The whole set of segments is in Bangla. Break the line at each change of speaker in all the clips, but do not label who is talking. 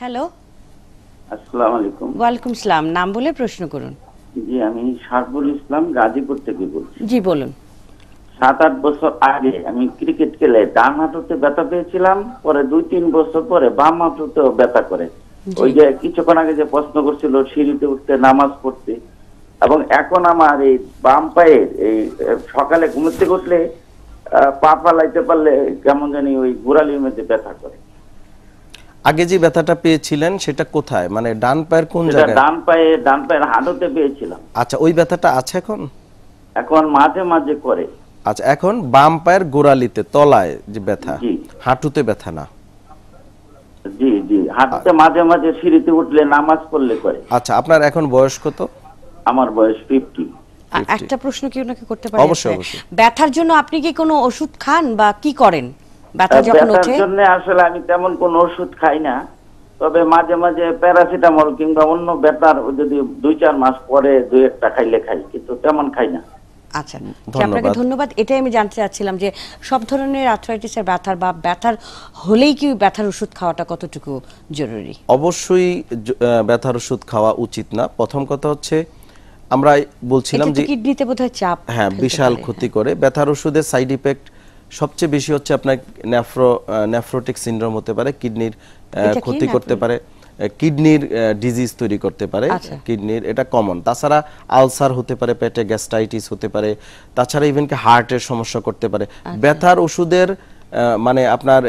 হ্যালো
আসসালাম আলাইকুম
ওয়ালাইকুম সালাম নাম বলে প্রশ্ন করুন
জি আমি শারফুল ইসলাম গাজীপুর থেকে বলছি জি বলুন সাত আট বছর আগে আমি ক্রিকেট খেলে ডান হাঁটুতে ব্যথা পেয়েছিলাম পরে দুই তিন বছর পরে বাম হাঁটুতেও ব্যথা করে ওই যে কিছুক্ষণ আগে যে প্রশ্ন করছিল সিঁড়িতে উঠতে নামাজ পড়তে এবং এখন আমার এই বাম পায়ের এই সকালে ঘুমতে উঠলে পা পালাইতে পারলে কেমন জানি ওই গোড়ালির মধ্যে ব্যথা করে আগে যে
ব্যথাটা পেয়েছিলেন সেটা কোথায় মানে ডান পায়ের কোন জায়গায় ডান
পায়ে ডান পায়ের হাঁটুতে পেয়েছিলাম
আচ্ছা ওই ব্যথাটা আছে এখন
এখন মাঝে মাঝে করে
আচ্ছা এখন বাম পায়ের গোড়ালিতে তলায় যে ব্যথা হাঁটুতে ব্যথা না
জি জি হাঁটুতে মাঝে মাঝে সিঁড়িতে উঠলে নামাজ পড়লে করে
আচ্ছা আপনার এখন বয়স কত
আমার বয়স 50 একটা
প্রশ্ন কি উনাকে করতে পারি আচ্ছা, অবশ্যই ব্যথার জন্য আপনি কি কোনো ওষুধ খান বা কি করেন
ওষুধ প্যারাসিটামল কিংবা অন্য যদি দুই চার মাস পরে দুই একটা খাইলে খাই কিন্তু তেমন খাই না আচ্ছা আপনাকে
ধন্যবাদ এটাই আমি জানতে চাচ্ছিলাম যে সব ধরনের ব্যথার বা ব্যথার হলেই কি ব্যথার ওষুধ খাওয়াটা কতটুকু
জরুরি অবশ্যই ব্যথার ওষুধ খাওয়া উচিত না প্রথম কথা হচ্ছে আমরা বলছিলাম যে
কিডনিতে বোধহয় চাপ হ্যাঁ বিশাল
ক্ষতি করে ব্যথার ওষুধের সাইড ইফেক্ট সবচেয়ে বেশি হচ্ছে আপনার ন্যাফ্রো ন্যাফ্রোটিক সিনড্রোম হতে পারে কিডনির ক্ষতি করতে পারে কিডনির ডিজিজ তৈরি করতে পারে আচ্ছা। কিডনির এটা কমন তাছাড়া আলসার হতে পারে পেটে গ্যাস্ট্রাইটিস হতে পারে তাছাড়া ইভেন কি হার্টের সমস্যা করতে পারে আচ্ছা। ব্যথার ওষুধের মানে আপনার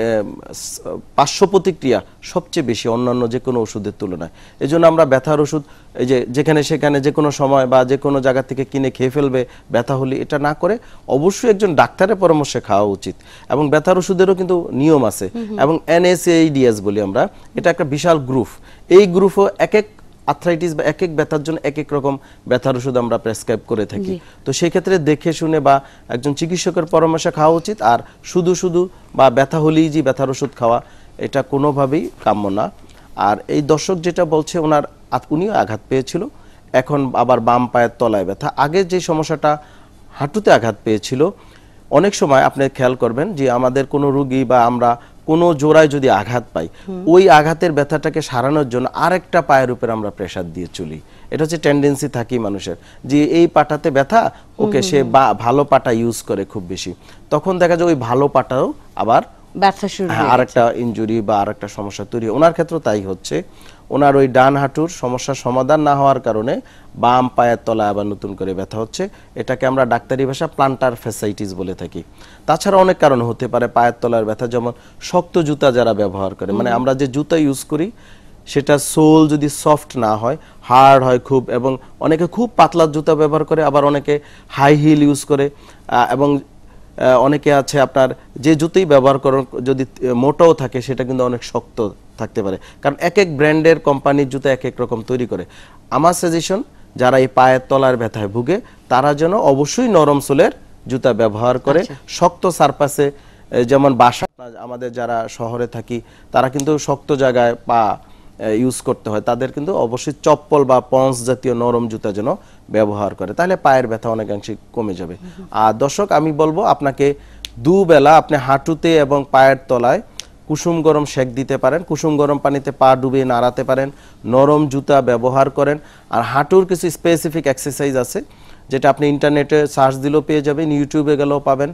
পার্শ্ব প্রতিক্রিয়া সবচেয়ে বেশি অন্যান্য যে কোনো ওষুধের তুলনায় এই আমরা ব্যথার ওষুধ এই যে যেখানে সেখানে যে কোনো সময় বা যে কোনো জায়গা থেকে কিনে খেয়ে ফেলবে ব্যথা হলে এটা না করে অবশ্যই একজন ডাক্তারের পরামর্শে খাওয়া উচিত এবং ব্যথার ওষুধেরও কিন্তু নিয়ম আছে এবং এনএসএইডিএস e বলি আমরা এটা একটা বিশাল গ্রুপ এই গ্রুপও এক এক আর্থ্রাইটিস বা এক এক ব্যথার জন্য এক এক রকম ব্যথার ওষুধ আমরা প্রেসক্রাইব করে থাকি তো সেই ক্ষেত্রে দেখে শুনে বা একজন চিকিৎসকের পরামর্শ খাওয়া উচিত আর শুধু শুধু বা ব্যথা হলেই যে ব্যথার ওষুধ খাওয়া এটা কোনোভাবেই কাম্য না আর এই দর্শক যেটা বলছে ওনার উনিও আঘাত পেয়েছিল এখন আবার বাম পায়ের তলায় ব্যথা আগে যে সমস্যাটা হাঁটুতে আঘাত পেয়েছিল অনেক সময় আপনি খেয়াল করবেন যে আমাদের কোনো রুগী বা আমরা কোনো জোড়ায় যদি আঘাত পাই ওই আঘাতের ব্যথাটাকে সারানোর জন্য আরেকটা পায়ের উপরে আমরা প্রেশার দিয়ে চলি এটা হচ্ছে টেন্ডেন্সি থাকি মানুষের যে এই পাটাতে ব্যথা ওকে সে ভালো পাটা ইউজ করে খুব বেশি তখন দেখা যায় ওই ভালো পাটাও আবার ব্যথা শুরু আর একটা ইনজুরি বা আরেকটা সমস্যা তৈরি ওনার ক্ষেত্রে তাই হচ্ছে ওনার ওই ডান হাঁটুর সমস্যার সমাধান না হওয়ার কারণে বাম পায়ের তলায় আবার নতুন করে ব্যথা হচ্ছে এটাকে আমরা ডাক্তারি ভাষা প্লান্টার ফেসাইটিস বলে থাকি তাছাড়া অনেক কারণ হতে পারে পায়ের তলার ব্যথা যেমন শক্ত জুতা যারা ব্যবহার করে মানে আমরা যে জুতা ইউজ করি সেটা সোল যদি সফট না হয় হার্ড হয় খুব এবং অনেকে খুব পাতলা জুতা ব্যবহার করে আবার অনেকে হাই হিল ইউজ করে এবং অনেকে আছে আপনার যে জুতোই ব্যবহার করুন যদি মোটাও থাকে সেটা কিন্তু অনেক শক্ত থাকতে পারে কারণ এক এক ব্র্যান্ডের কোম্পানির জুতো এক এক রকম তৈরি করে আমার সাজেশন যারা এই পায়ের তলার ব্যথায় ভুগে তারা যেন অবশ্যই নরম সোলের জুতা ব্যবহার করে আচ্ছা। শক্ত সারপাসে যেমন বাসা আমাদের যারা শহরে থাকি তারা কিন্তু শক্ত জায়গায় পা ইউজ করতে হয় তাদের কিন্তু অবশ্যই চপ্পল বা পঞ্চ জাতীয় নরম জুতা যেন ব্যবহার করে তাহলে পায়ের ব্যথা অনেকাংশে কমে যাবে আর দর্শক আমি বলবো আপনাকে দুবেলা আপনি হাঁটুতে এবং পায়ের তলায় কুসুম গরম সেঁক দিতে পারেন কুসুম গরম পানিতে পা ডুবিয়ে নাড়াতে পারেন নরম জুতা ব্যবহার করেন আর হাঁটুর কিছু স্পেসিফিক এক্সারসাইজ আছে যেটা আপনি ইন্টারনেটে সার্চ দিলেও পেয়ে যাবেন ইউটিউবে গেলেও পাবেন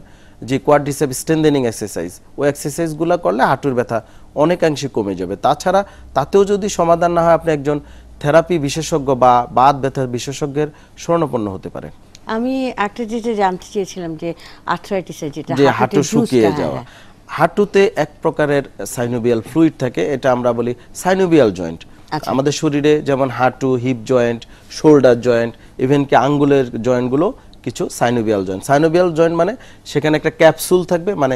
যে ডিসেপ স্ট্রেন্দেনিং এক্সারসাইজ ওই এক্সারসাইজগুলো করলে হাঁটুর ব্যথা অনেকাংশে কমে যাবে তাছাড়া তাতেও যদি সমাধান না হয় আপনি একজন থেরাপি বিশেষজ্ঞ বা বাদ ব্যথা বিশেষজ্ঞের শরণাপন্ন হতে পারে
আমি একটা যেটা জানতে চেয়েছিলাম যে আর্থ্রাইটিসের যেটা হাঁটু শুকিয়ে যাওয়া হ্যাঁ,
হ্যাঁ। হাঁটুতে এক প্রকারের সাইনোবিয়াল ফ্লুইড থাকে এটা আমরা বলি সাইনোবিয়াল আচ্ছা। জয়েন্ট আমাদের শরীরে যেমন হাঁটু hip joint shoulder joint even কি আঙ্গুলের জয়েন্টগুলো কিছু সাইনোবিয়াল জয়েন্ট সাইনোবিয়াল জয়েন্ট মানে সেখানে একটা ক্যাপসুল থাকবে মানে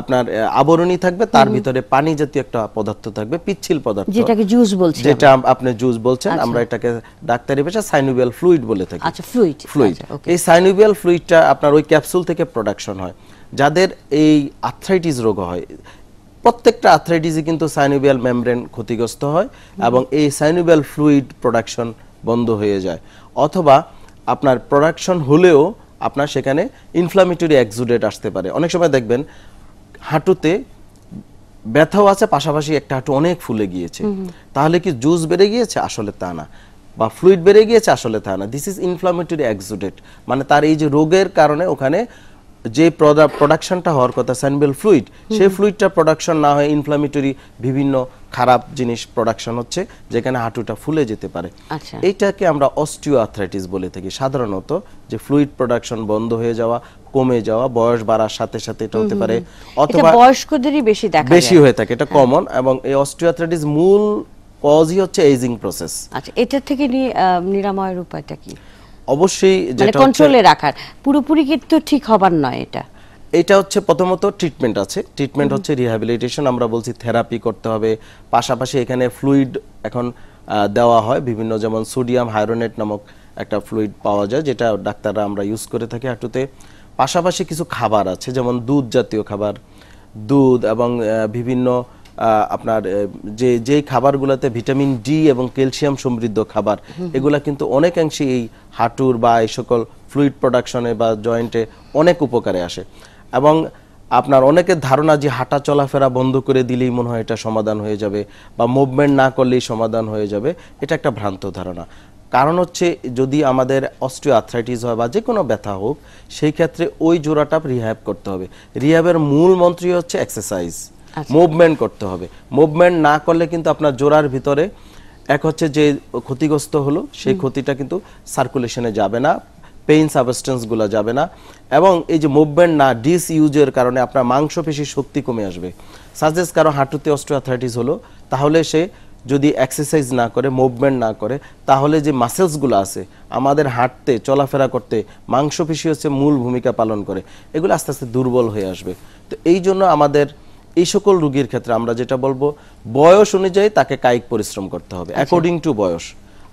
আপনার আবরণী থাকবে তার ভিতরে পানি জাতীয় একটা পদার্থ থাকবে পিচ্ছিল পদার্থ যেটাকে
জুস বলছেন যেটা
আপনি জুস বলছেন আচ্ছা। আমরা এটাকে ডাক্তারি ভাষা সাইনোভিয়াল ফ্লুইড বলে থাকি আচ্ছা ফ্লুইড ফ্লুইড আচ্ছা, এই সাইনোভিয়াল ফ্লুইডটা আপনার ওই ক্যাপসুল থেকে প্রোডাকশন হয় যাদের এই আর্থ্রাইটিস রোগ হয় প্রত্যেকটা আর্থ্রাইটিসই কিন্তু সাইনোভিয়াল মেমব্রেন ক্ষতিগ্রস্ত হয় এবং এই সাইনোভিয়াল ফ্লুইড প্রোডাকশন বন্ধ হয়ে যায় অথবা আপনার প্রোডাকশন হলেও আপনার সেখানে ইনফ্লামেটরি এক্সুডেট আসতে পারে অনেক সময় দেখবেন হাঁটুতে ব্যথাও আছে পাশাপাশি একটা হাঁটু অনেক ফুলে গিয়েছে তাহলে কি জুস বেড়ে গিয়েছে আসলে তা না বা ফ্লুইড বেড়ে গিয়েছে আসলে তা না দিস ইজ ইনফ্লামেটরি এক্সুডেট মানে তার এই যে রোগের কারণে ওখানে যে প্রোডাকশনটা হওয়ার কথা স্যানবেল ফ্লুইড সেই ফ্লুইডটা প্রোডাকশন না হয়ে ইনফ্লামেটরি বিভিন্ন খারাপ জিনিস প্রোডাকশন হচ্ছে যেখানে হাঁটুটা ফুলে যেতে পারে আচ্ছা। এইটাকে আমরা অস্টিও আর্থ্রাইটিস বলে থাকি সাধারণত যে ফ্লুইড প্রোডাকশন বন্ধ হয়ে যাওয়া কমে যাওয়া বয়স বাড়ার সাথে সাথে এটা হতে পারে অথবা
বয়স্কদেরই বেশি দেখা বেশি হয়ে থাকে এটা কমন
হ্যাঁ। এবং এই অস্টিওআর্থ্রাইটিস মূল কজই হচ্ছে এজিং প্রসেস আচ্ছা
এটা থেকে নিরাময়ের উপায়টা কি
অবশ্যই মানে যেটা কন্ট্রোলে রাখার
পুরোপুরি কিন্তু ঠিক হবার নয় এটা
এটা হচ্ছে প্রথমত ট্রিটমেন্ট আছে ট্রিটমেন্ট হচ্ছে রিহ্যাবিলিটেশন আমরা বলছি থেরাপি করতে হবে পাশাপাশি এখানে ফ্লুইড এখন দেওয়া হয় বিভিন্ন যেমন সোডিয়াম হাইরোনেট নামক একটা ফ্লুইড পাওয়া যায় যেটা ডাক্তাররা আমরা ইউজ করে থাকি হাঁটুতে পাশাপাশি কিছু খাবার আছে যেমন দুধ জাতীয় খাবার দুধ এবং বিভিন্ন আপনার যে যে খাবারগুলোতে ভিটামিন ডি এবং ক্যালসিয়াম সমৃদ্ধ খাবার এগুলা কিন্তু অনেকাংশে এই হাঁটুর বা এই সকল ফ্লুইড প্রোডাকশনে বা জয়েন্টে অনেক উপকারে আসে এবং আপনার অনেকের ধারণা যে হাঁটা চলাফেরা বন্ধ করে দিলেই মনে হয় এটা সমাধান হয়ে যাবে বা মুভমেন্ট না করলেই সমাধান হয়ে যাবে এটা একটা ভ্রান্ত ধারণা কারণ হচ্ছে যদি আমাদের অস্ট্রিও আর্থ্রাইটিস হয় বা যে কোনো ব্যথা হোক সেই ক্ষেত্রে ওই জোড়াটা রিহ্যাব করতে হবে রিহ্যাবের মূল মন্ত্রী হচ্ছে এক্সারসাইজ আচ্ছা। মুভমেন্ট করতে হবে মুভমেন্ট না করলে কিন্তু আপনার জোড়ার ভিতরে এক হচ্ছে যে ক্ষতিগ্রস্ত হলো সেই ক্ষতিটা কিন্তু সার্কুলেশনে যাবে না পেইন সাবস্টেন্সগুলো যাবে না এবং এই যে মুভমেন্ট না ডিসইউজের কারণে আপনার মাংসপেশির শক্তি কমে আসবে সাজেস কারো হাঁটুতে অস্ট্রিয়াথাইটিস হলো তাহলে সে যদি এক্সারসাইজ না করে মুভমেন্ট না করে তাহলে যে মাসেলসগুলো আছে আমাদের হাঁটতে চলাফেরা করতে মাংসপেশি হচ্ছে মূল ভূমিকা পালন করে এগুলো আস্তে আস্তে দুর্বল হয়ে আসবে তো এই জন্য আমাদের এই সকল রুগীর ক্ষেত্রে আমরা যেটা বলবো বয়স অনুযায়ী তাকে কায়িক পরিশ্রম করতে হবে অ্যাকর্ডিং আচ্ছা। টু বয়স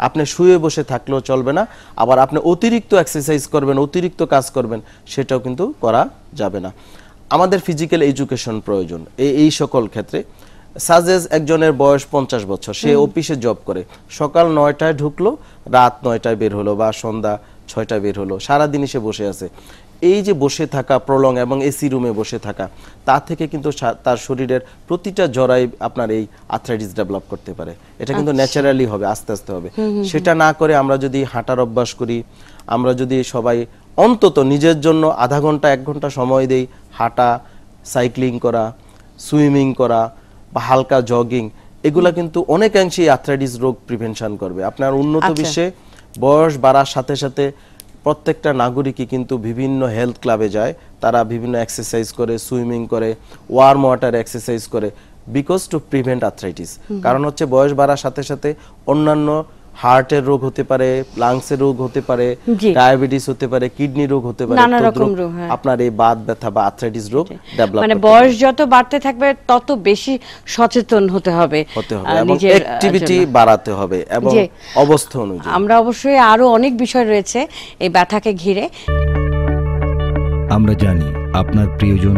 আপনি শুয়ে বসে থাকলেও চলবে না আবার আপনি অতিরিক্ত এক্সারসাইজ করবেন অতিরিক্ত কাজ করবেন সেটাও কিন্তু করা যাবে না আমাদের ফিজিক্যাল এডুকেশন প্রয়োজন এই সকল ক্ষেত্রে সাজেস একজনের বয়স পঞ্চাশ বছর সে অফিসে জব করে সকাল নয়টায় ঢুকলো রাত নয়টায় বের হলো বা সন্ধ্যা ছয়টায় বের হলো সারাদিন সে বসে আছে এই যে বসে থাকা প্রলং এবং এসি রুমে বসে থাকা তা থেকে কিন্তু তার শরীরের প্রতিটা জরাই আপনার এই আর্থ্রাইটিস ডেভেলপ করতে পারে এটা কিন্তু ন্যাচারালি আচ্ছা। হবে আস্তে আস্তে হবে সেটা না করে আমরা যদি হাঁটার অভ্যাস করি আমরা যদি সবাই অন্তত নিজের জন্য আধা ঘন্টা এক ঘন্টা সময় দেই হাঁটা সাইক্লিং করা সুইমিং করা বা হালকা জগিং এগুলা কিন্তু অনেকাংশেই আর্থ্রাইটিস রোগ প্রিভেনশন করবে আপনার উন্নত আচ্ছা। বিশ্বে বয়স বাড়ার সাথে সাথে প্রত্যেকটা নাগরিকই কিন্তু বিভিন্ন হেলথ ক্লাবে যায় তারা বিভিন্ন এক্সারসাইজ করে সুইমিং করে ওয়ার্ম ওয়াটার এক্সারসাইজ করে বিকজ টু প্রিভেন্ট আর্থ্রাইটিস কারণ হচ্ছে বয়স বাড়ার সাথে সাথে অন্যান্য হার্টের রোগ হতে পারে লাংসের রোগ হতে পারে ডায়াবেটিস হতে পারে কিডনি রোগ হতে পারে নানা রকম রোগ হ্যাঁ। আপনার এই বাত ব্যথা বা আর্থ্রাইটিস রোগ ডেভেলপ মানে
বয়স যত বাড়তে থাকবে তত বেশি সচেতন হতে হবে হতে হবে এবং অ্যাক্টিভিটি
বাড়াতে হবে এবং অবস্থা অনুযায়ী
আমরা অবশ্যই আরো অনেক বিষয় রয়েছে এই ব্যথাকে ঘিরে
আমরা জানি আপনার প্রিয়জন